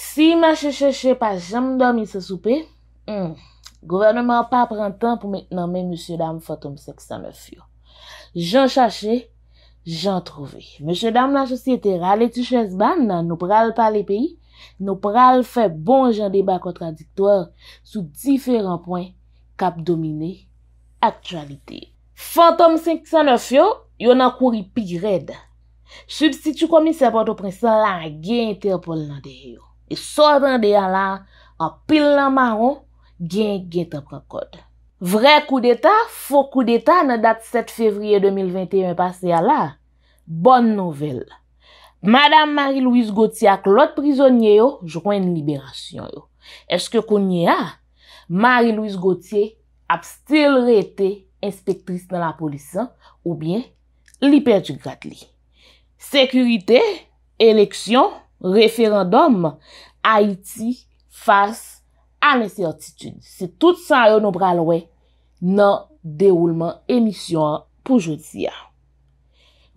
Si manche chèche pa jèm dan mi se soupe, hmm, governement pa pran tan pou mèk nan mèy M. Dam Fatoum 509 fyo. Jèm chèche, jèm trouve. M. Dam nan chèche teral etu chèche ban nan nou pral pali peyi, nou pral fè bon jan debat kontradiktor sou diferan poin kap domine, aktualite. Fatoum 509 fyo, yon nan kouri pi red. Chèp si tchou komi sepato prensan lan gen terpol nan deyo. E so rande a la, apil lan maron, gen gen te prekode. Vre kou d'eta, fokou d'eta, nan dat 7 fevriye 2021 pase a la. Bon nouvel. Madame Marie-Louise Gauthier ak lot prizonye yo, jwen liberasyon yo. Eske konye a, Marie-Louise Gauthier ap stil reyte inspektris nan la polisan ou bien liper di grat li. Sekurite, eleksyon. Referandum Haïti face an esertitude. Se tout sa yo nou pralwe nan deroulman emisyon pou jouti ya.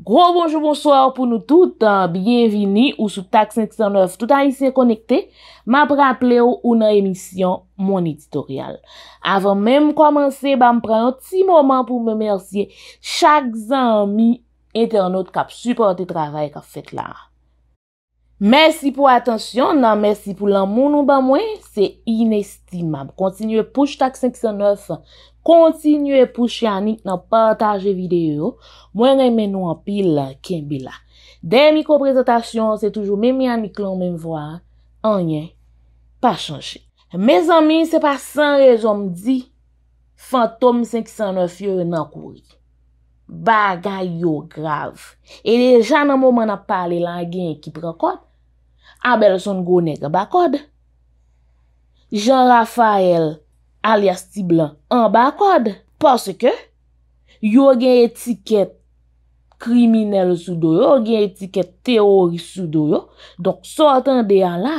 Gro bonjou, bonsoir pou nou tout. Bienvini ou sou TAK 509 tout Haïti se konekte. Ma pranple ou nan emisyon mon editorial. Avan menm komanse, ba m pran ti moman pou me mersye chak zanmi internaut kap suporte travay kap fet la a. Mersi pou atensyon, nan mersi pou lan non, moun ou ba mwen, se inestimab. Kontinye pouche tak 509, kontinye pouche anik nan pataje video, mwen reme nou an pil ken be la. Den mi ko prezentasyon, se toujou mimi anik lan mwen vwa, anyen, pa chanche. Me zamin se pa san rejom di, fantom 509 yo nan kouye. Baga yo grav, e le jan nan mou man ap pale langen ki prekot. Abel son go nega bakod. Jean Raphael alias ti blan an bakod. Pase ke, yo gen etiket kriminel sou do yo, gen etiket teoris sou do yo. Donk, sortan de an la,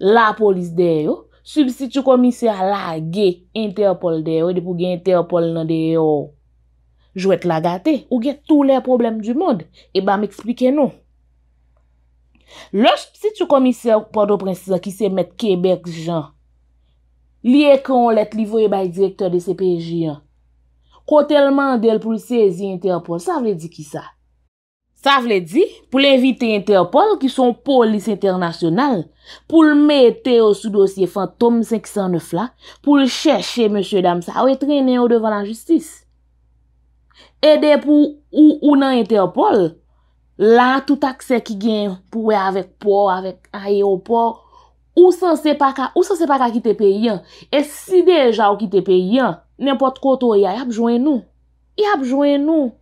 la polis de yo, substitu komisya la ge interpol de yo, depo gen interpol nan de yo, jwet la gate. Ou gen tou le problem di moun, eh e ba m eksplike nou. Lòs psit sou komisè ou pwado prensisa ki se met Kebek jan, liye kon let li voye bay direktor de CPJ an, kwa tel mandel pou sezi Interpol, sa vle di ki sa? Sa vle di pou l'invite Interpol ki son polis internasyonal, pou l mette ou sou dosye fantom 509 la, pou l chèche M. Damsa ou etre nè ou devan la justis. E depou ou nan Interpol, La, tout akse ki gen pou e avèk po, avèk ayè ou po, ou san se pa ka, ou san se pa ka ki te pe yon, e si deja ou ki te pe yon, nèmpot koto yon, yon apjouen nou, yon apjouen nou.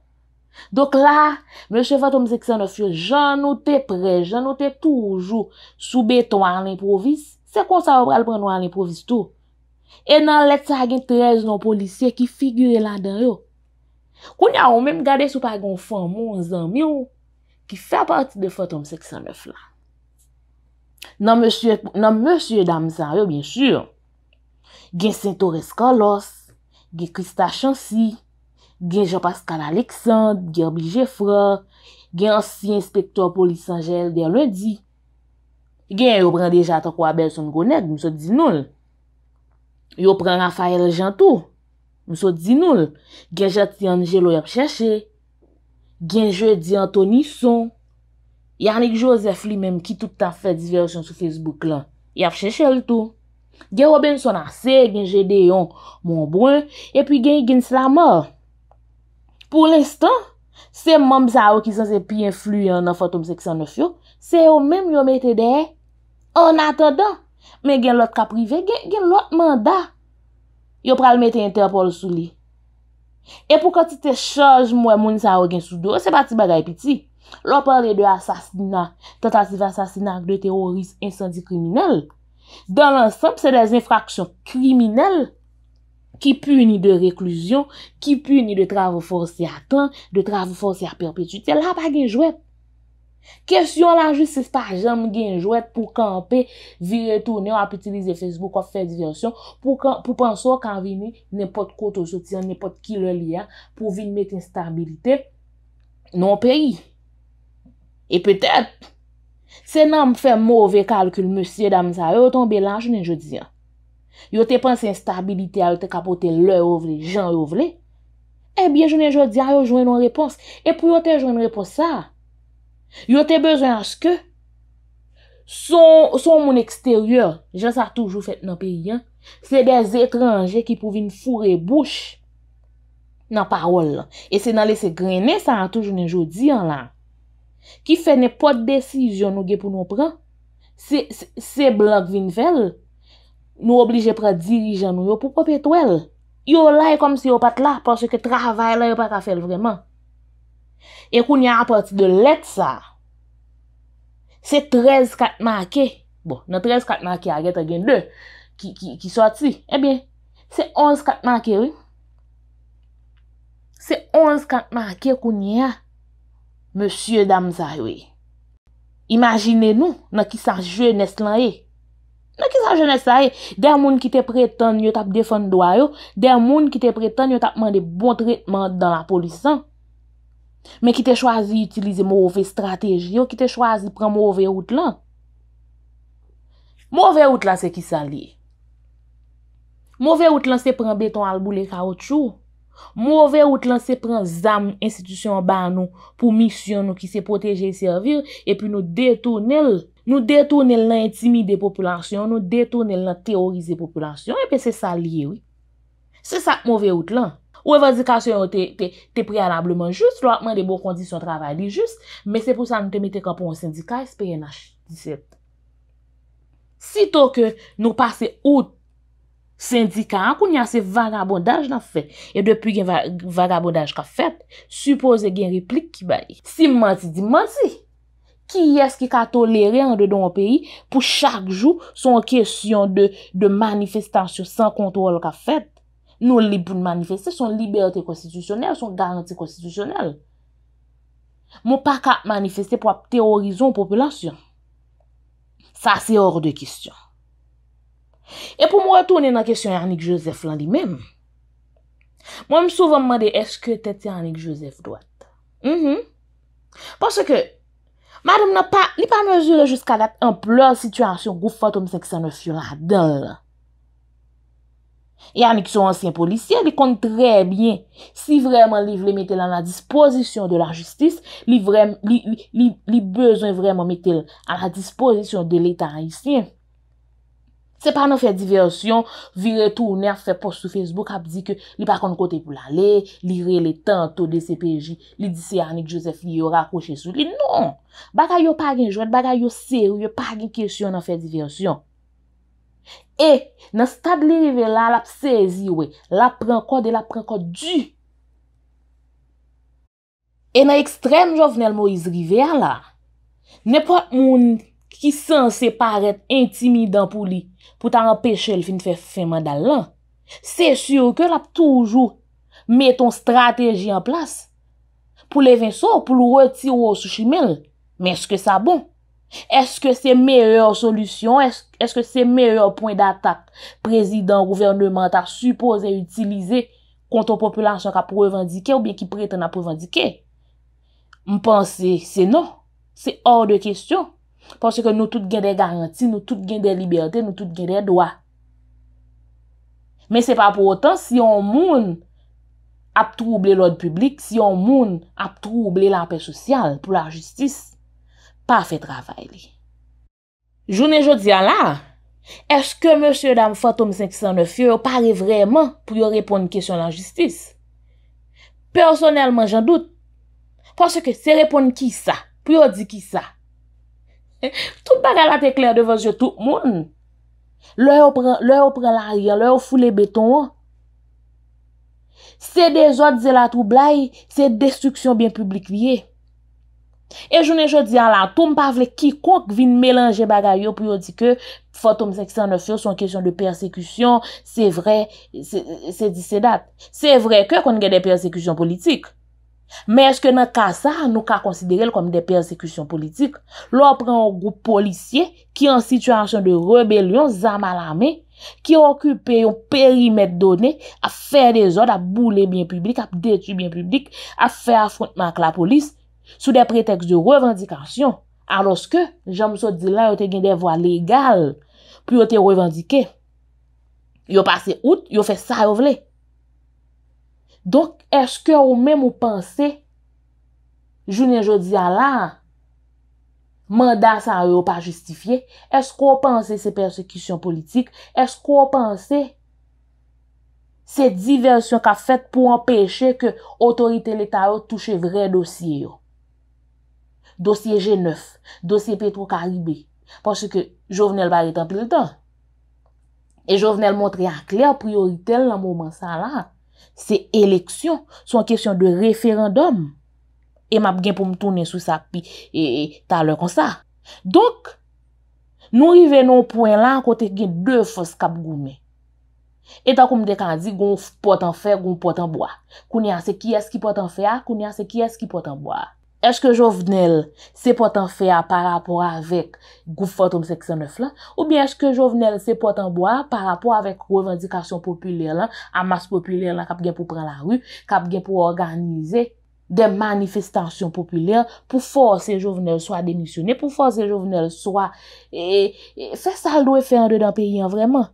Dok la, mèche fatoum se ki san nou fiyo, jan nou te pre, jan nou te toujou, soubetou an l'improvise, se konsa wapre alprenou an l'improvise tou. E nan let sa gen trez nou polisye ki figyre la den yo. Kou nya ou mèm gade soupa yon fon moun zanmyon, ki fè a pati de Fatoum 609 la. Nan M. Damzaryo, gen Saint-Thoré Scalos, gen Christa Chancy, gen Jean-Pascal Alexandre, gen Oblige Frot, gen Ansi Inspector Polis Angèle de Lundi, gen Yoprandé Jatakou Abel Son Gounèd, M. Dinoul, Yoprand Rafael Gentou, M. Dinoul, gen Jatian Jelou Yopchèchè, Gen je di antoni son. Yannik Josef li menm ki toutan fe diversyon sou Facebook la. Yav cheshe lito. Gen waben son anse, gen je de yon moun brun. E pi gen yon gen slama. Po l'instant, se mom za wakizans e pi influyen nan Fatoum 69 yo, se yo menm yo mette de e. On ato dan. Men gen lot ka prive, gen lot manda. Yo pral mette interpol sou li. E pou ka ti te chaj mwen moun sa ou gen sou do, se pa ti bagay piti, lopan re de asasina, tentative asasina ak de terorist, insandi kriminel, dan lansamp se de zin fraksyon kriminel ki puni de reklusyon, ki puni de travou fonsi ak tan, de travou fonsi ak perpetuit, se la pa gen jwep. Kèsyon lan jè si se pa jèm genjouèt pou kanpe vi retounè ou ap itilize Facebook ou ap fè divensyon pou panso kan vini nèpot koto sotiyan, nèpot kiloliyan pou vini met instabilite non peyi. E pètèp, se nan m fè mouve kalkul mèsyè dame sa, yo ton belan jèm jèm diyan. Yo te panse instabilite a yo te kapote lè ou vle, jèm ou vle, e eh bie jèm jèm diyan ah, yo jwen nou repons. E pou yo te jwen nou repons sa? Yo te bezo aske, son moun eksteryor, jase a toujou fet nan pe yon, se des etranje ki pou vin fure bouch nan parol. E se nan lese grene, sa a toujou nan jodi an lan, ki fene pot desizyon nou ge pou nou pran, se blok vin fel, nou oblije pran dirijan nou yo pou kopet wèl. Yo laye kom se yo pat la, porsye ke travay la yo pat a fel vreman. E kou nye a pati de let sa, se 13 kat make, bo, nan 13 kat make aget agen de, ki sou ati, e eh bin, se 11 kat make we. Se 11 kat make kou nye a, monsye dam sa we. Imagine nou, nan ki sa je nes lan e. Nan ki sa je nes lan e, den moun ki te pretan yo tap defon doa yo, den moun ki te pretan yo tap man de bon tretman dan la polisan. Men ki te chwazi itilize mouve strategi yo, ki te chwazi pren mouve oud lan. Mouve oud lan se ki salye. Mouve oud lan se pren beton albou le kaoutchou. Mouve oud lan se pren zam, institisyon ban nou, pou misyon nou ki se poteje e servir, epi nou detournel, nou detournel nan intimide populasyon, nou detournel nan teorize populasyon, epi se salye. Se sa mouve oud lan. Ou evadikasyon te preanableman jist, lo akman de bo kondisyon travay li jist, men se pou sa nou te mite kapon ou sindikay, se peye nash diset. Sito ke nou pase ou sindikay, akoun yase vagabondaj nan fe, e depi gen vagabondaj ka fet, suppose gen replik ki bayi. Si manti di manti, ki eski ka tolere an de don peyi, pou chak jou son kesyon de manifestasyon san kontrol ka fet, Nou non liboun manifeste son liberte konstitisyonel, son garanti konstitisyonel. Moun pa ka manifeste pou ap terorizo ou populasyon. Sa se or de kisyon. E pou moun retounen nan kesyon Yannick Joseph lan li menm. Moun m souven m man de eske tete Yannick Joseph doat. Pwase ke, madoum nan pa li pa nwazou la jouska la implor situasyon gou fatoum senk sa nwaf yon adol la. E anik sou ansyen polisyen, li kont trebyen. Si vreman li vle metel an la disposisyon de la justis, li bezon vreman metel an la disposisyon de l'Etat an isyen. Se pa nan fè diversyon, virè tou ou nerf, fè post sou Facebook, ap di ke li pa kont kote pou l'ale, li re le tanto de CPJ, li disi anik Joseph li non! yo rakoshe sou, li nan, baka yo pag en jwet, baka yo ser, yo pag en kesyon nan fè diversyon. E, nan stade li rive la, la ap sezi we, la pren kode, la pren kode du. E nan ekstrem jovenel Moise Rivea la, nepot moun ki sanse paret intimidan pou li, pou ta anpeche l fin fe fèman dal lan, se syo ke la ap toujou meton strategi an plas. Pou le ven so, pou lou retiro sou shimel, men skè sa bon. Est-ce que c'est meilleure solution, est-ce que c'est meilleure point d'attaque président, gouvernement a supposé utiliser contrepopulation a prouve indiqué ou bien qui prétend a prouve indiqué? M'pensez, c'est non, c'est hors de question. Pensez que nou tout gain de garantie, nou tout gain de liberté, nou tout gain de droit. Men se pa pour autant, si yon moun ap troublé l'ordre public, si yon moun ap troublé la paix sociale, pou la justice, pa fè travèl li. Jounè jò diyan la, eske M. Dam Fatoum 509 fè ou pare vreman pou yo repoun kèsyon lan jistis? Personelman jen dout. Pwansè ke se repoun ki sa? Pwò yo di ki sa? Tout bagala te klèr devan jè tout moun. Lè ou pren l'arye, lè ou fù lè beton. Se de jò diyan la troublai, se destruksyon bin publik liye. E jounen jodi an la, tou m pa vle kikouk vin melange bagay yo pou yo di ke Foto m seksyon ne fyo son kesyon de persekusyon, se vre, se di se dat Se vre ke kon gen de persekusyon politik Men eske nan ka sa, nou ka konsidere l kom de persekusyon politik Lò pre yon group policye ki yon situasyon de rebelyon zamalame Ki yon okupè yon perimet donè a fè desod a boule bin publik, a detu bin publik A fè afrontman k la polis sou de pretext de revendikasyon aloske, jan m sou di la yo te gen de voa legal pou yo te revendike yo pase out, yo fe sa yo vle donk eske ou men m ou panse jounen jodi a la mandas a yo pa justifiye eske ou panse se persekisyon politik eske ou panse se diversyon ka fet pou empeshe ke otorite leta yo touche vre dosye yo dosye G9, dosye Petro Karibé, pwansye ke jovenel ba re tanpil tan. E jovenel montre an kle a prioritel nan moun man san la, se eleksyon, son kesyon de referendom. E map gen pou mtounen sou sak pi, e taler kon sa. Donk, nou riven nou poen la, kote gen dè fos kap goume. E tan koum dek an di, goun potan fe, goun potan boa. Kouni an se ki es ki potan fe a, kouni an se ki es ki potan boa. Eske jovenel se potan fè a par rapport avèk Goufotoum 69 la? Ou bi eske jovenel se potan bwa par rapport avèk revendikasyon populè la, amas populè la kap gen pou pran la rou, kap gen pou organize de manifestasyon populè la, pou fòrse jovenel sou a denisyonè, pou fòrse jovenel sou a e, e, fè saldou e fè an de dan pè yon vreman.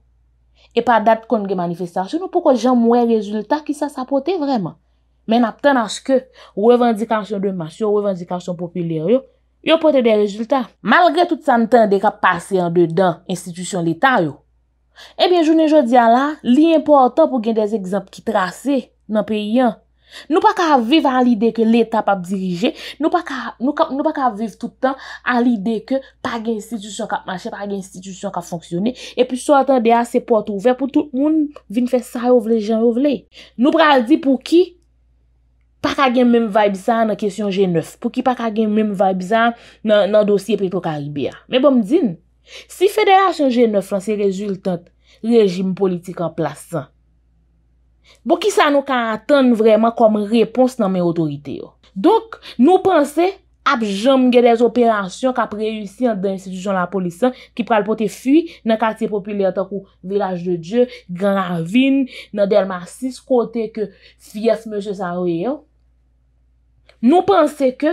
E pa dat kon gen manifestasyon ou pou kon jan mwè rezultat ki sa sapote vreman. Men ap tan aske, wè vendikansyon de masyon, wè vendikansyon popilyer yo, yo pote de rezultat. Malgre tout san tan de ka pase yon dedan, institisyon l'Etat yo. Ebyen, jounen joun diya la, li important pou gen dez ekzamp ki trase nan pe yon. Nou pa ka vive an l'ide ke l'Etat pa dirije, nou pa ka vive tout tan an l'ide ke pa gen institisyon ka pmanche, pa gen institisyon ka fonksyone. E pi sou atan de a se pote ouve pou tout moun vin fè sa yo vle, jan yo vle. Nou pral di pou ki? pa kage mèm vaibisan nan kesyon G9, pou ki pa kage mèm vaibisan nan dosye pripo Karibia. Mè bom din, si federa syon G9 lan se rezultat rejim politik an plasan, pou ki sa nou kan atan vreman kom repons nan mè otorite yo. Dok, nou panse... ap jom gen dez operasyon kap rey usi an den institusyon la polisan ki pral pote fwi nan katye populer tak ou Vilaj de Dje, Granavine, nan Delmarcis, kote ke Fies M. Sarouye yo. Nou panse ke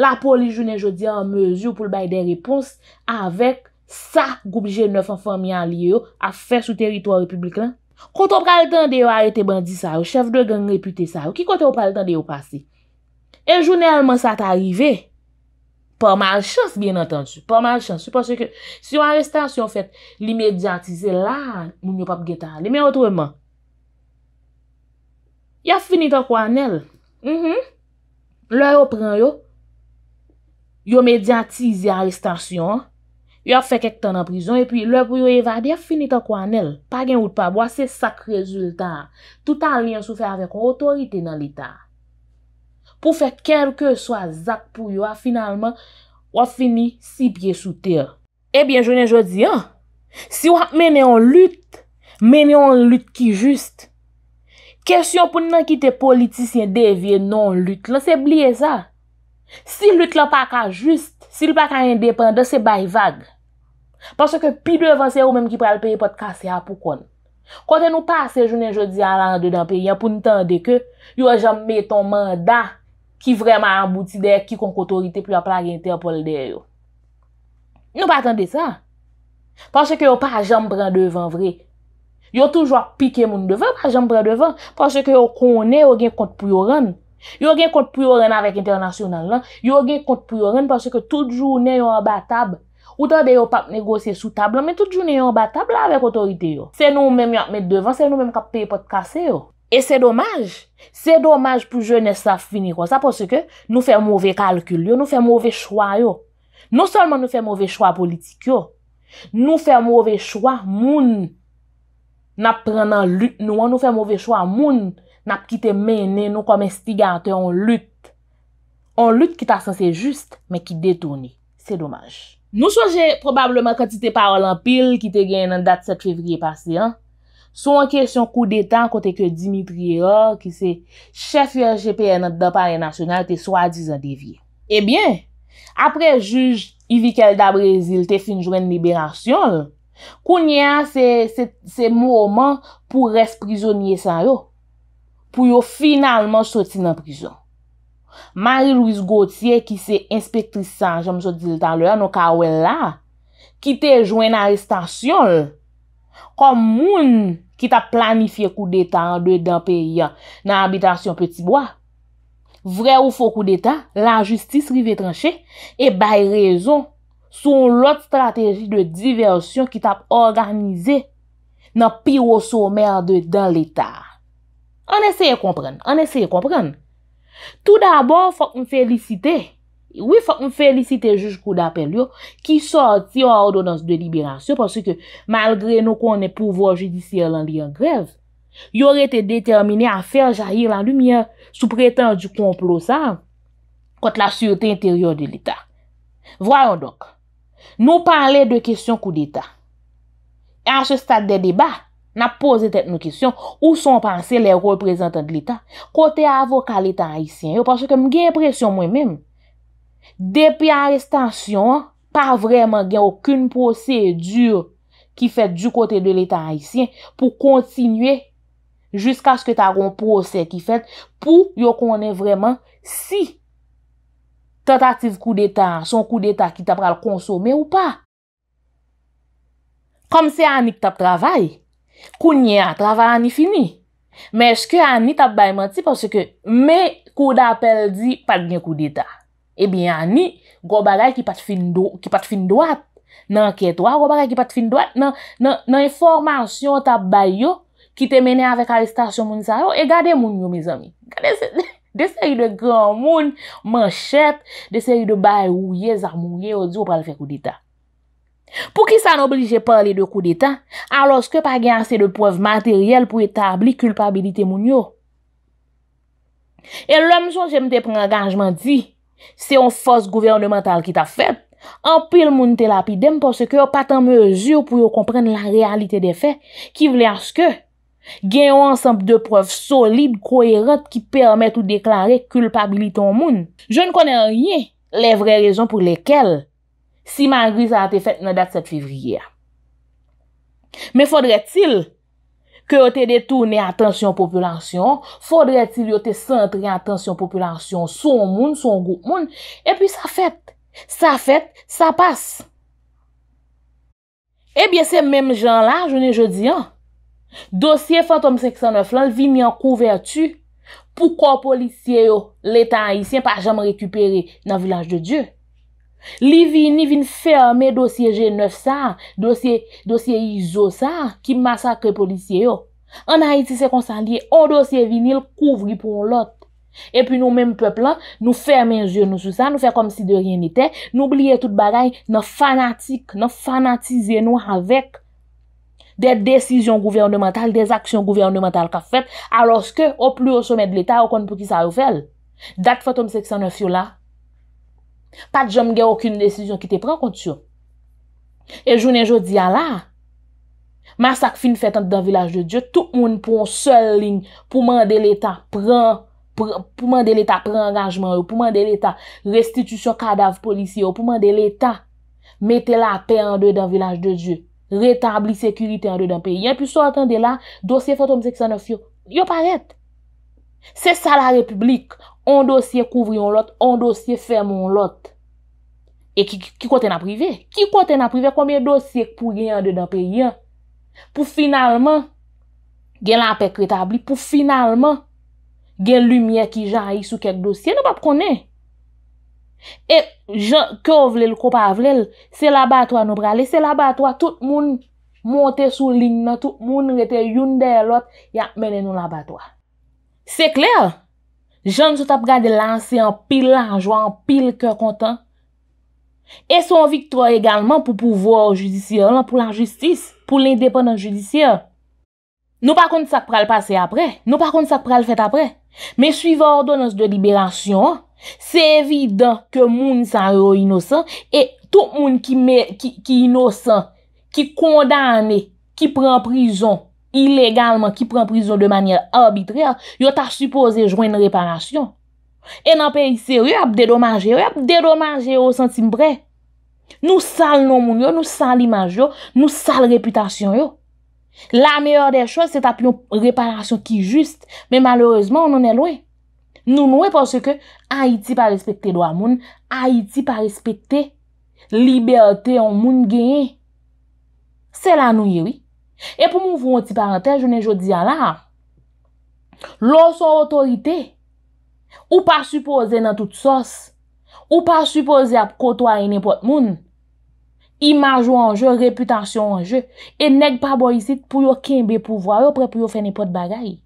la poli jounen jodi an mezu pou l baye de repons avèk sa goup lije 9 anformi an liye yo a fèk sou teritouan republikan. Kote ou pral tande yo a ete bandi Sarou, chef de gang repute Sarou, ki kote ou pral tande yo pase? E jounelman sa t'arive. Pa mal chans, bien entensu. Pa mal chans. Se yo arrestasyon fèt, li mediantize la moun yo pap getan. Li men otwèman. Ya finit an kwa an el. Mhm. Lè yo pran yo. Yo mediantize arrestasyon. Yo fè kèk tan an prizon. E pi lè yo yo evade. Ya finit an kwa an el. Pa gen wout pa. Boa se sak rezultat. Tout an liyan sou fè avèk. Otorite nan lita. pou fè kèr kè so a zak pou yo a finalman ou a fini si pye sou tèr. Ebyen, eh jounen jodi, si ou a mènen yon lüt, mènen yon lüt ki jüst. Kèsyon pou nan ki te politisyen devye non lüt, se bliye zan. Si lüt la pa ka jüst, si lüt pa ka indépenda, se bay vag. Paswa ke pi devan se ou mèm ki pral peye pot kase apou kon. Kote nou pase jounen jodi a rande dan peye, pou n'tande ke yo a jam mè ton manda ki vreman ambouti dey, ki konk otorite, pi yo ap lage interpol dey yo. Nou pa atende sa. Pase ke yo pa jambren devan vre. Yo toujwa pike moun devan, pa jambren devan, pase ke yo konen, yo gen kont pou yoran. Yo gen kont pou yoran avèk international lan, yo gen kont pou yoran, pase ke tout jounen yo abat tab. Ou ta dey yo pap negose sou tab lan, men tout jounen yo abat tab la avèk otorite yo. Se nou menm yo ap met devan, se nou menm kap pey pot kase yo. E se dommaj, se dommaj pou je ne sa fini kwa. Sa pwoske nou fe mouve kalkul yo, nou fe mouve chwa yo. Nou solman nou fe mouve chwa politik yo. Nou fe mouve chwa moun na prenen lout nou an, nou fe mouve chwa moun na ki te mene nou kom instigante yon lout. Yon lout ki ta sanse juste men ki detouni. Se dommaj. Nou soje probableman kwa ti te parlan pil ki te gen nan dat 7 fevriye pasi an. Sou an kesyon kou detan kote ke Dimitri Ror ki se chef RGPN da pari nasyonal te swa dizan devye. Ebyen, apre juj Ivicel da Brezil te finjwen liberasyon, kou nye an se mou oman pou res prizonye san yo. Pou yo finalman soti nan prizon. Marie-Louise Gauthier ki se inspektrisan, jom so dil tan lè an, nou ka ou el la, ki te jwen aristasyon lè, Kom moun ki tap planifiye kou deta an dey dan peyi nan abitasyon Petibwa. Vre ou fokou deta, la justis rive tranche, e bay rezon son lot strategi de diversyon ki tap organize nan piro soumer dey dan leta. An eseye kompren, an eseye kompren. Tout dabor fok m felicite. Oui, fòk m fèlicite juj kou d'apel yo ki sorti yon ordonans de liberansyon pòsè ke malgre nou konen pouvo jidisye lan li an grev, yon rete determine a fèl jayir lan lumiè sou pretens du komplosan kote la surete interior de l'Etat. Vwa yon donk, nou parle de kesyon kou d'Etat. En se stad de deba, na pose tet nou kesyon, ou son panse le reprezentant de l'Etat, kote avokal etan haisyen yo, pòsè ke m gen presyon mwen mèm, depi arrestansyon, pa vreman gen akoun prosedur ki fet du kote de l'Etat Haitien, pou kontinue jiska sko ta ron prosed ki fet pou yo konen vreman si tat ativ kou d'Etat, son kou d'Etat ki tap pral konsome ou pa. Kom se anik tap travay, kou nye a travay anifini, men sko anik tap bayman ti parceke men kou d'apel di pat gen kou d'Etat. Ebyen eh an ni, gwo bagay ki pat fin doat nan ketwa, gwo bagay ki pat fin doat nan informasyon tabay yo ki te mene avèk aristasyon moun sa yo e gade moun yo mizami. Gade se de se yu de gran moun, man chet, de se yu de bay ou ye zah moun ye yo zyo pral fe kou dita. Pou ki sa n'oblije parle de kou dita, aloske pa gen ase de pov materyel pou etabli külpabilite moun yo. E lòm son jemte prangajman di. Se yon fos gouvernemental ki ta fet, anpil moun te lapidem porsè ke yon patan mezur pou yon komprenne la realite de fe ki vle aske gen yon ansamp de preuf solib, koyerot ki permet ou deklare kulpabiliton moun. Je n konen rien le vre rezon pou lekel si ma gri sa ate fet nan dat 7 fevriye. Me fodre til ke ou te detourne atensyon populasyon, foudre ti li ou te sentre atensyon populasyon son moun, son goup moun, epi sa fèt, sa fèt, sa pas. Ebyen se mèm jan la, jounen je di an, dosye Fantom 509 lan, l vini an kouvertu, poukwa polisye yo letan isyen pa jam rekupere nan vilaj de Diyo? Li vin, ni vin ferme dosye G9 sa, dosye Izo sa, ki masakre polisye yo. An ha iti se konsan liye, an dosye vinil kouvri pou an lot. E pi nou menm pepl la, nou ferme yon genou sou sa, nou fe kom si de rien ite, nou blye tout bagay, nou fanatik, nou fanatize nou avek. De desisyon gouvernemental, de aksyon gouvernemental ka fwet, aloske, o pli ou somed l'Etat, o kon pou ki sa ou fel. Dak fwa ton seksyon nou fyo la, Pat jom gen akoun desisyon ki te pran kont yo. E jounen jodi ya la, masak fin fet an de dan vilaj de Diyo, tout moun pou an sol lin, pou mande l'Etat pran, pou mande l'Etat pran angajman yo, pou mande l'Etat restitusyon kadaf polisyon, pou mande l'Etat mette la pe an de dan vilaj de Diyo, retabli sekurite an de dan pe. Yon pi sou akande la, dosye fote om seksanof yo, yo paret. Se sa la republik, ou, On dosye kouvri yon lot, on dosye ferm yon lot. E ki kote na prive? Ki kote na prive komye dosye pou gen yon dedan pe yon? Pou finalman gen la pek retabli, pou finalman gen lumiye ki jan yi sou kek dosye, nou pa prone. E ke ovle l, ko pa ovle l, se la batwa nou prale, se la batwa, tout moun monte sou lin nan, tout moun rete yon dedan lot, ya mene nou la batwa. Se kler? Jan sot apre de lanse an pil lajwa, an pil ke kontan. E son viktor egalman pou pouvo judisyon lan, pou la justis, pou l'independant judisyon. Nou pa kont sak pral pase apre, nou pa kont sak pral fet apre. Men suiv ordonans de liberasyon, se evidant ke moun san ro inosan, e tout moun ki inosan, ki kondane, ki pren prizon, ilegalman ki pren prizon de manyele arbitre, yo ta supose jwen reparasyon. E nan pe ise yo, ap dedomaje yo, ap dedomaje yo, sentim bre. Nou sal nou moun yo, nou sal imaj yo, nou sal reputasyon yo. La meyor de chos, se ta plon reparasyon ki juste, men maloreseman, non en loue. Nou noue porsye ke, Haiti pa respekte doa moun, Haiti pa respekte, liberte yon moun genye. Se la nou yoi, E pou moun foun ti parentèl, jounen jò diya la, lò son otorite, ou pa suppose nan tout sos, ou pa suppose ap kotoay nè pot moun, ima jò anjò, reputasyon anjò, e neg pa bo yisit pou yo kimbe pou vwa, yo pre pou yo fè nè pot bagay,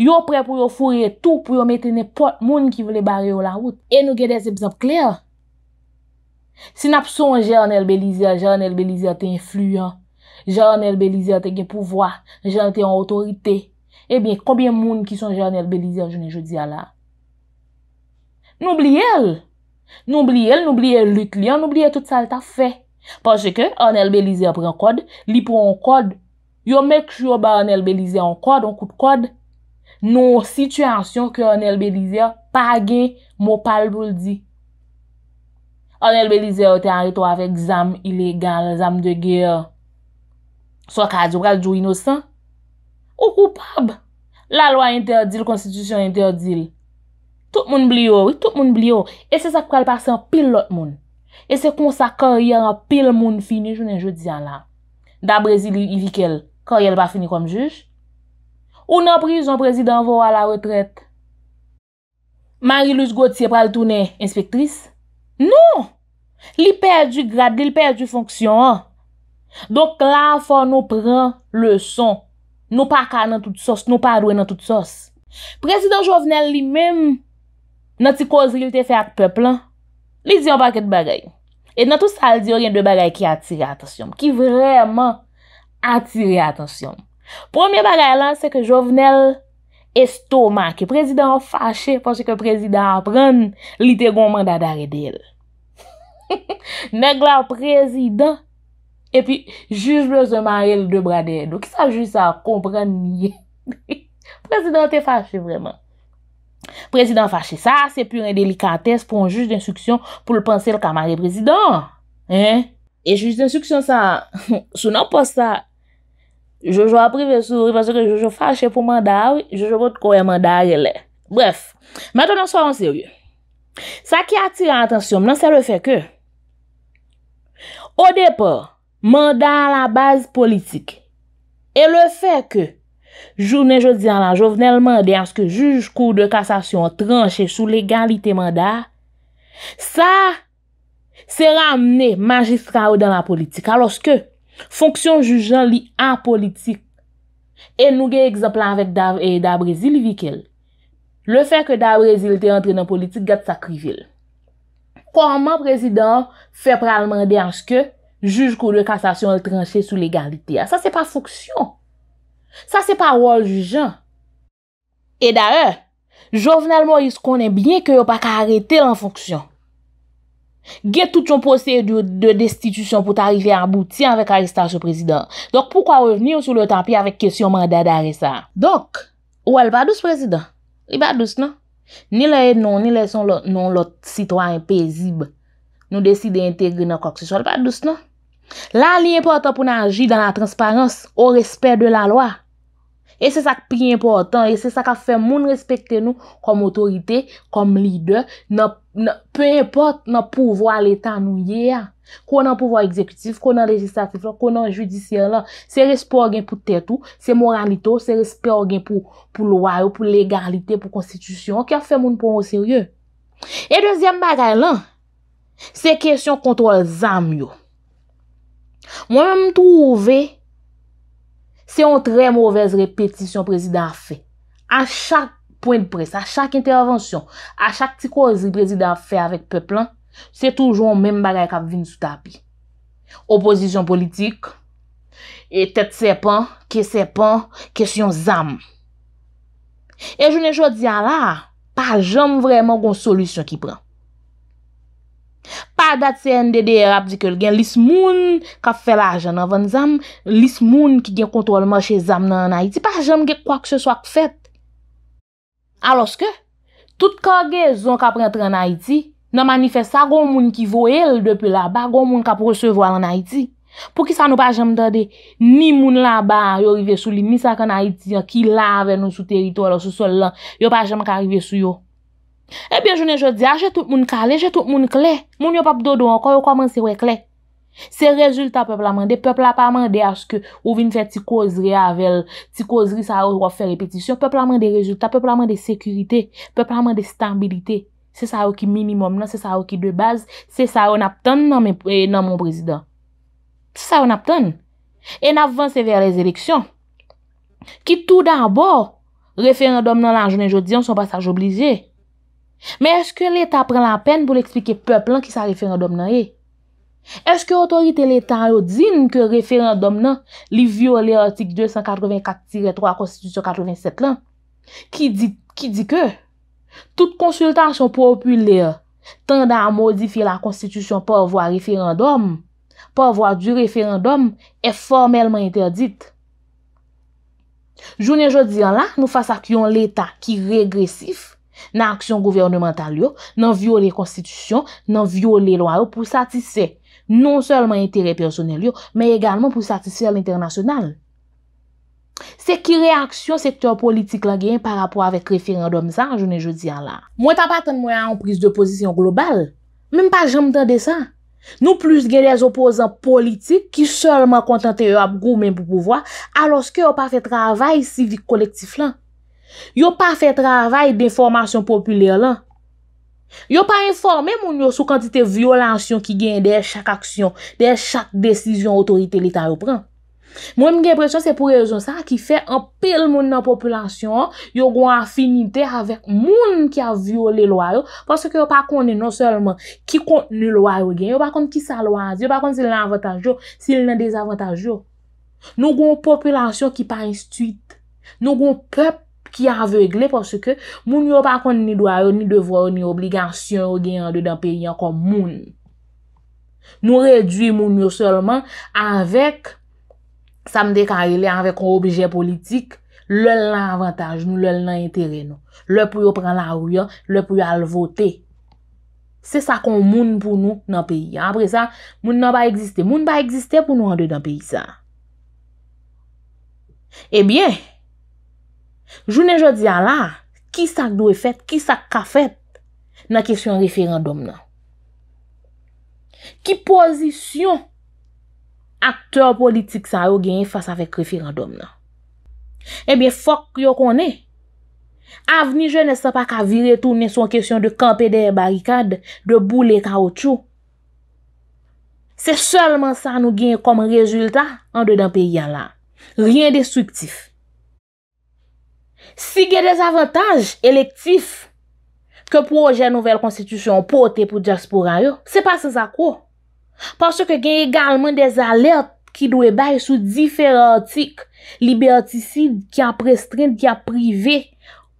yo pre pou yo fure tou, pou yo mette nè pot moun ki vle barye ou la wout, e nou gede sep sep kler. Se nap son jè anel belizè, jè anel belizè te influyan, Jan Anel Belize a te gen pouvoa. Jan a te an otorite. Ebyen, eh koubyen moun ki son jan Anel Belize a jouni joudi ala? Noubli el. Noubli el, noubli el lut li an, noubli el tout sal ta fe. Ponche ke, Anel Belize a pren kod, li pren kod. Yo mek chou ba Anel Belize a an kod, an kout kod. Nou situasyon ke Anel Belize a page, mou pal pou ldi. Anel Belize a te an reto avèk zam ilegal, zam de geyo. Swa kadi ou pral djou inosan? Ou koupab? La lwa interdil, konstitusyon interdil. Tout moun bliyo, oui, tout moun bliyo. E se sak pral pase an pil lot moun? E se kon sa korye an pil moun fini jounen joudian la? Da Brezili y vikel, korye an pa fini kom juj? Ou nan priz yon prezid an vowa la retret? Mari Luz Gauthier pral toune inspektris? Non! Li perdi grad, li perdi fonksyon an. Donk la fò nou pran le son, nou pa ka nan tout sos, nou pa rwen nan tout sos. Prezident Jovenel li mèm, nan ti kozri ou te fè ak pepla, li zyon pa kèd bagay. Et nan tou sal di or yon de bagay ki atire atasyon, ki vreman atire atasyon. Premier bagay lan se ke Jovenel estoman ke prezident fache fò se ke prezident pran literalman da dare del. Nèk la prezident. epi juj le zon marye l de bradey do ki sa juj sa kompren niye prezident te fache vreman prezident fache sa se pur en delikates pou an juj d'instruksyon pou l panse l kamare prezident e juj d'instruksyon sa sou nan pos sa jojo aprive sou je fache pou mandari je vot kouye mandari le bref, maten an so an serye sa ki atira atensyon nan se refe ke o depo mandat la base politik e le fe ke jounen jodi an la jovenel mandat aske juj kou de kassasyon tranche sou legalite mandat sa se ramene magistra ou dan la politik alos ke fonksyon jujan li an politik e nou ge ekzapla avet da Brazil vikel le fe ke da Brazil te entre nan politik gat sakri vil poman prezident fe pral mandat aske Juge kou de kastasyon l tranche sou legalite ya. Sa se pa foksyon. Sa se pa wòl jujan. E dare, jovenel mo yis konen bine ke yo pa ka arete l an foksyon. Ge tout yon pose de destitusyon pou ta arrive an bouti anvek a restasyon prezidant. Dok poukwa wèvni ou sou le tampi anvek kesyon manda dare sa. Dok, wèl badous prezidant? Li badous nan? Ni le e non, ni le son non lot sitwa impesibè. Nou desi de integre nan kak se chol pa dous nan. La li importan pou nan aji dan la transparans o respet de la loa. E se sak pi importan e se sak a fe moun respekte nou kom otorite, kom lider pe import nan pouvo al etan nou ye ya. Konan pouvo ekzekutif, konan legislatif, konan judisyen lan. Se respet o gen pou tetou, se moralito, se respet o gen pou loa ou, pou legalite, pou konstitusyon, ki a fe moun pou moun serye. E dezyem bagay lan, Se kesyon kontrol zanm yo. Mwen mwen mtou ve, se yon tre mouvez repetisyon prezidat fe. A chak point pres, a chak intervensyon, a chak ti kouzri prezidat fe avet pe plan, se toujoun menm bagay kap vin sou tabi. Oposisyon politik, etet sepan, ke sepan, kesyon zanm. E jounen chou diya la, pa jom vreman kon solisyon ki pran. Pa dat se endede rap di ke l gen lis moun ka fel a jan avan zan, lis moun ki gen kontrolman che zan nan Anayiti, pa jam gen kwa ke se swak fet. Aloske, tout ka gezon ka prentre Anayiti, nan manifesta goun moun ki vo el depi la ba, goun moun ka presevo an Anayiti. Pou ki sa nou pa jam dade, ni moun la ba yo rive sou li misak Anayitiyan ki la ven nou sou teritolo sou sol lan, yo pa jam ka rive sou yo. Ebyen jounen jodi a, jè tout moun kale, jè tout moun kle, moun yo pap dodo anko, yo kwa man se wè kle. Se rezultat pepl amande, pepl apamande aske ou vin fè ti kozri avèl, ti kozri sa ou wò fè repetisyon. Pepl amande rezultat, pepl amande sekurite, pepl amande stabilite. Se sa ou ki minimum nan, se sa ou ki de base, se sa ou nap ton nan eh, moun prezident. Se sa ou nap ton. En avansè vèr les eleksyon, ki tout d'an bo, referendom nan la jounen jodi an son passage oblize. Men eske l'Etat pren la pen pou l'eksplike pep lan ki sa referendum nan e? Eh? Eske otorite l'Etat yo din ke referendum nan li vio l'Ertik 284-3 Konstitusyon 87 lan? Ki di ke? Tout konsultan son populer tenda a modifi la Konstitusyon pou avwa referendum. Pou avwa di referendum e formelman interdit. Jouni jodi an la nou fasa ki yon l'Etat ki regresif. nan aksyon gouvernemental yo, nan viole konstitisyon, nan viole lwa yo pou satise. Non selman interè personel yo, men egalman pou satise l'internasyonal. Se ki reaksyon sektor politik la gen par apwa avèk referendom sa, jounen je di ala. Mwen tapaten mwen an prise de pozisyon global. Men pa jem tan desan. Nou plus gen les opozant politik ki selman kontante yo ap groumen pou pouvoi, aloske yo pa fe travay si vik kolektif lan. Yo pa fe travay d'informasyon populer lan. Yo pa informe moun yo sou kantite violasyon ki gen de chak aksyon, de chak desisyon otorite lita yo pren. Moun gen presyon se pou rezon sa ki fe anpel moun nan populasyon, yo goun anfinite avèk moun ki a viole lo a yo, paske yo pa konen non selman ki kontenu lo a yo gen, yo pa konen ki sa lo a yo, yo pa konen si lè nan avantaj yo, si lè nan dezavantaj yo. Nou goun populasyon ki pa instuit, nou goun pep, ki avegle pwoske moun yo pa kon ni doa yo, ni devwa yo, ni obligasyon yo gen yon de dan peyi an kon moun. Nou redwi moun yo solman avek, sa mde ka ele, avek obje politik, lel nan avantaj, nou lel nan enteren nou. Lepou yo pran la ou yo, lepou yo al vote. Se sa kon moun pou nou nan peyi. Apre sa, moun nan ba egziste. Moun ba egziste pou nou an de dan peyi sa. Ebyen, eh Jounen jodi ala, ki sak do e fet, ki sak ka fet nan kesyon referandom nan? Ki pozisyon akteur politik sa yo gen yon fasa fek referandom nan? Ebyen fok yon konen. Avni je ne se pa ka vire tou nen son kesyon de kampe de barikad, de bou leta ou tchou. Se solman sa nou gen yon kom rezultat an de dan peyi ala. Rien destruktif. Si gen dez avataj elektif ke proje nouvel konstitusyon pou ote pou diaspora yo, se pa se zakwo. Paso ke gen egalman dez alert ki dwe bay sou diferentik libertisid ki aprestren, ki aprive,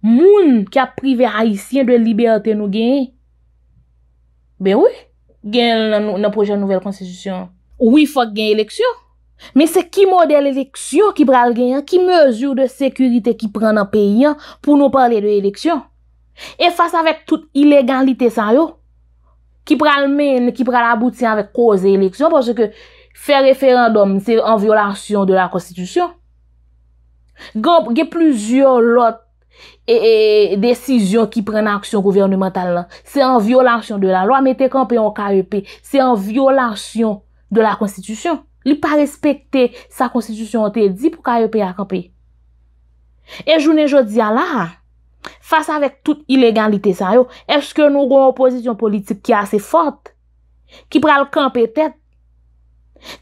moun ki aprive haisyen dwe liberte nou gen. Be wè, gen nan proje nouvel konstitusyon, wifak gen eleksyon. Men se ki model eleksyon ki pral genyan, ki mejou de sekurite ki pran an peyan pou nou parle de eleksyon. E fasa vek tout ilegalite san yo, ki pral men, ki pral abouti anvek koze eleksyon pwosè ke fè referandom se an violasyon de la konstitusyon. Gen, gen plouzyon lot e desisyon ki pran an aksyon kouvernimental nan. Se an violasyon de la lwa, men te kan peyon KEP, se an violasyon de la konstitusyon. li pa respekte sa konstitusyon te di pou ka yo pe akampe. E jounen jodi a la, fasa vek tout ilegalite sa yo, eske nou goun oposisyon politik ki ase fote, ki pral kampe tet,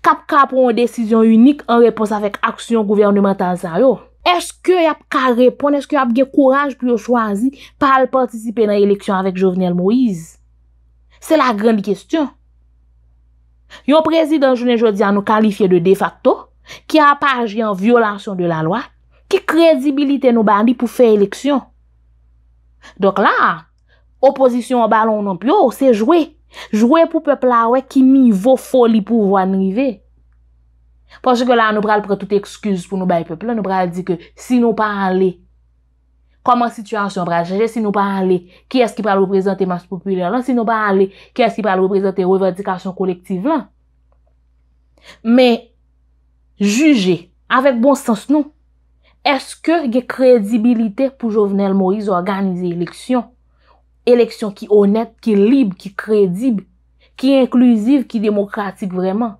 kap kap woun desisyon unik an repons avek aksyon gouvernemental sa yo. Eske yap ka repon, eske yap gen kouraj pou yo chwazi pa al partisipe nan eleksyon avek Jovenel Moïse. Se la grande kestyon, Yon prezident jounen jodi an nou kalifiye de defakto Ki an pa aji an violansyon de la lwa Ki kredibilite nou bandi pou fè eleksyon Dok la, oposisyon an balon non pyo, se jwè Jwè pou pepla wè ki mi vo foli pou vo anrive Ponche ke la nou pral pre tout ekskuz pou nou bay pepla Nou pral di ke si nou pa ale Koman situasyon brache, jese si nou pa ale, ki eski pra lou prezante mas populye lan, si nou pa ale, ki eski pra lou prezante revadikasyon kolektive lan. Men, juje, avek bon sens nou, eske ge kredibilite pou Jovenel Moïse organize eleksyon? Eleksyon ki onet, ki lib, ki kredib, ki inkluziv, ki demokratik vreman.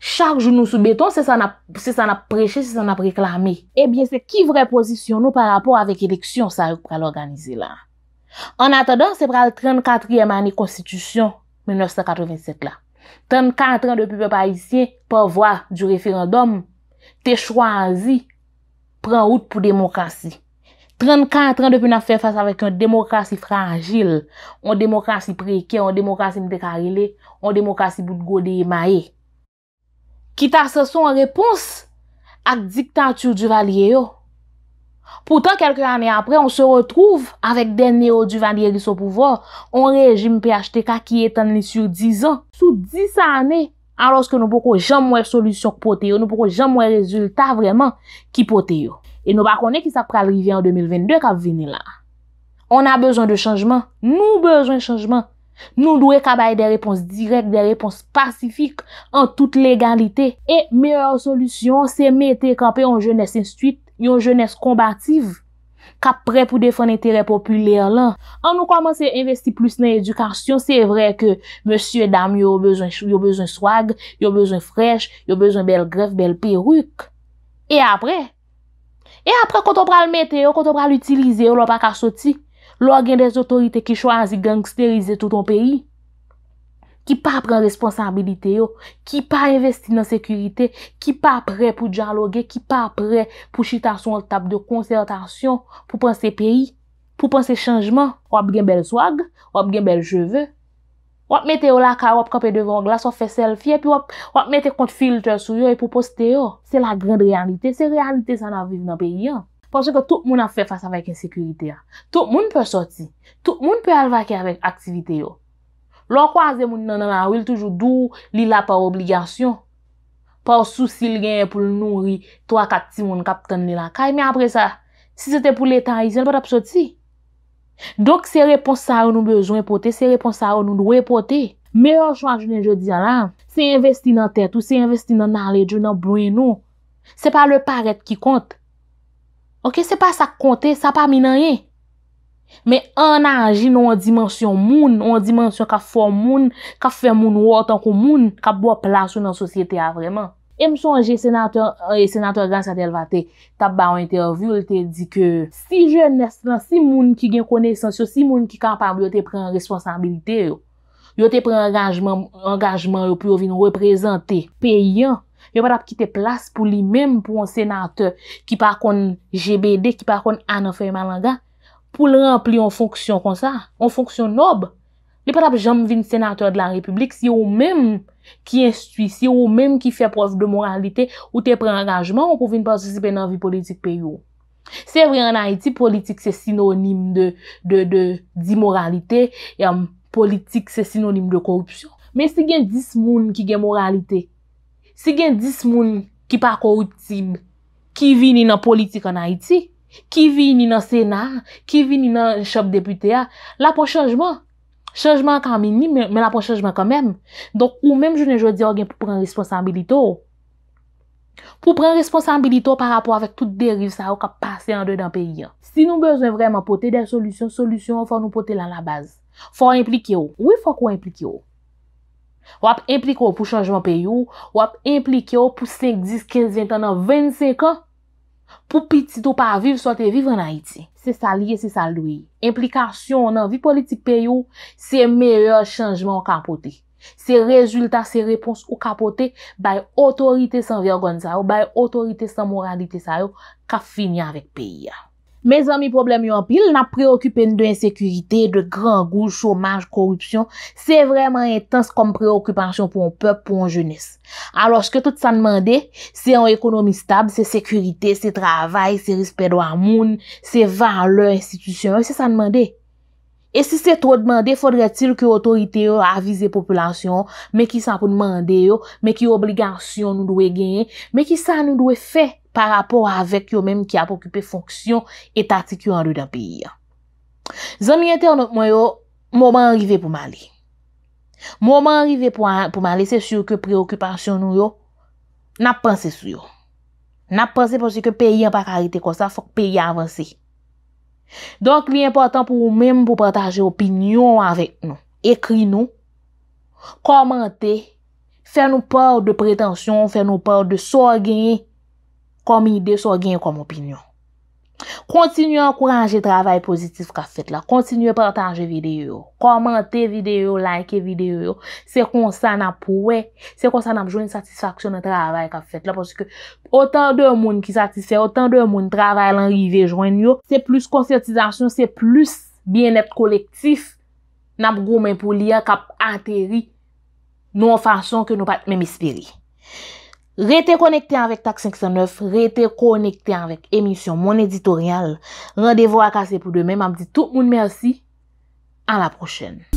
Charj nou sou beton, se sa na preche, se sa na preklame. Ebyen, eh se ki vre pozisyon nou par rapport avèk eleksyon sa yon pral organize la. An atadon, se pral 34e mani konstitusyon 1987 la. 34 an depi pe pa isye, pe vwa du referendum, te chwazi, pran out pou demokrasi. 34 an depi nan fè fase avèk yon demokrasi franjil, yon demokrasi preke, yon demokrasi mdekarile, yon demokrasi bout godeye maye. ki ta se son repons ak diktatur di valye yo. Poutan, kelke ane apre, on se retrouve avèk dene yo di valye li sou pouvor on rejim PHTK ki etan li sur 10 ane. Sous 10 ane, anlorske nou poukou jam mwen solusyon ki pote yo, nou poukou jam mwen rezultat vreman ki pote yo. E nou bakone ki sa pral rivi an 2022 kap vini la. On a bezon de chanjman, nou bezon chanjman. Nou dwe kabaye de repons direk, de repons pasifik an tout l'egalite. E meyor solusyon se mette kapè yon jenese instuit, yon jenese kombative. Kap pre pou defan interè populer lan. An nou komanse investi plus nan edukasyon, se vre ke monsye dam yo bezon swag, yo bezon frech, yo bezon bel gref, bel peruk. E apre, e apre konton pra l'mette yo, konton pra l'utilize yo lopak asoti. Lo gen des otorite ki chwa anzi gangsterize tout an peyi. Ki pa apren responsabilite yo. Ki pa investi nan sekurite. Ki pa apren pou diyaloge. Ki pa apren pou chita son tab de konsertasyon. Pou pan se peyi. Pou pan se chanjman. Wap gen bel swag. Wap gen bel jeve. Wap mette yo la karop kapè devan glas. Wap fè selfie. Wap mette kont filtre sou yo. E pou poste yo. Se la gren de realite. Se realite san avive nan peyi yo. Pon se ke tout moun ap fe fasa vek insekurite ya. Tout moun pe sorti. Tout moun pe alvake avek aktivite yo. Lon kwa aze moun nan nan a ou, il toujou dou li la pa ou obligasyon. Pa ou sou si li genye pou l'nouri 3-4 timoun kapten li la kay. Me apre sa, si se te pou l'etan, isen pa tap sorti. Dok se reponsa ou nou bezon epote, se reponsa ou nou dwe epote. Meyo chwa jounen jodi ya lan, se investi nan tet ou se investi nan nare, jounen brouen nou. Se pa le paret ki kont. Ok, se pa sa konte, sa pa mi nan ye. Me an aji nou an dimensyon moun, an dimensyon ka fò moun, ka fè moun wò tan kou moun, ka bwa plas wè nan sosyete a vreman. E m sonje senatòr, senatòr Gansatel vate, tap ba wè intervjou, lte di ke, si jè nes lan, si moun ki gen koneysans yo, si moun ki kapab, yo te pren responsabilite yo. Yo te pren engajman, engajman yo pou yo vin reprezenté. Peyan, yo pat ap ki te plas pou li menm pou an senate ki pa kon GBD, ki pa kon an anferman langan, pou lè rempli an fonksyon kon sa, an fonksyon nob. Yo pat ap jam vin senate de la republik, si yo menm ki instui, si yo menm ki fe prof de moralite ou te pre engagement, ou kon vin pasosi pe nan vi politik pe yo. Se vre an Haiti, politik se sinonim de dimoralite, yon politik se sinonim de korupsyon. Men se gen dis moun ki gen moralite, Si gen dis moun ki pa kwaoutib, ki vi ni nan politik an Haiti, ki vi ni nan senar, ki vi ni nan shop deputea, la pou chanjman. Chanjman kan meni, men la pou chanjman kan men. Donk ou menm jounen jodi ou gen pou pren responsabilito. Pou pren responsabilito par rapport avèk tout deriv sa ou ka pase an dey dan peyi an. Si nou bezon vreman pote den solusyon, solusyon ou fò nou pote lan la baz. Fò implik yo, ou fò kwa implik yo. Wap implik yo pou chanjman pe yo, wap implik yo pou 5, 10, 15, 20 an nan 25 an pou piti tou pa viv sa te viv nan Haiti. Se sa liye, se sa louye. Implikasyon nan vi politik pe yo, se meyre chanjman w kapote. Se rezultat, se repons w kapote, bay otorite san virgon sa yo, bay otorite san moralite sa yo, ka fini avik peyi ya. Me zan mi problem yon pi, il nan preokupen de insekurite, de gran gouj, chomaj, korupsyon. Se vreman etans kom preokupasyon pou an pep, pou an jenese. Alo, se ke tout sa nman de, se an ekonomi stab, se sekurite, se travay, se risper do an moun, se van le institisyon, se sa nman de. E se se tro dman de, fodre til ki otorite yo avize populasyon, me ki sa pou dman de yo, me ki obligasyon nou dwe genye, me ki sa nou dwe fey. pa rapor avèk yo mèm ki ap okype fonksyon etatik yo anlou dan peyi an. Zan miye te anot mwen yo, mouman rive pou mali. Mouman rive pou mali, se syo ke preokypasyon nou yo, nap panse sou yo. Nap panse panse ke peyi an pa karite kon sa, fok peyi avansi. Donk, li important pou mèm pou pataje opinyon avèk nou. Ekri nou, komante, fè nou pa ou de pretensyon, fè nou pa ou de sorgenye, kom ide, so gen kom opinyon. Kontinu an kouranje travay pozitif ka fet la, kontinu partanje videyo, komante videyo, like videyo, se konsan ap pouwe, se konsan ap joun satisfaksyon an travay ka fet la, poske otan dè moun ki satisfe, otan dè moun travay lan rive joun yo, se plus konsantizasyon, se plus bien et kolektif, nap goun men pou liya kap anteri, nou fason ke nou pat men misperi. rete konekte anvek Tak 509, rete konekte anvek emisyon mon editorial, radevo akase pou demen, mam di tout moun mersi, an la prochen.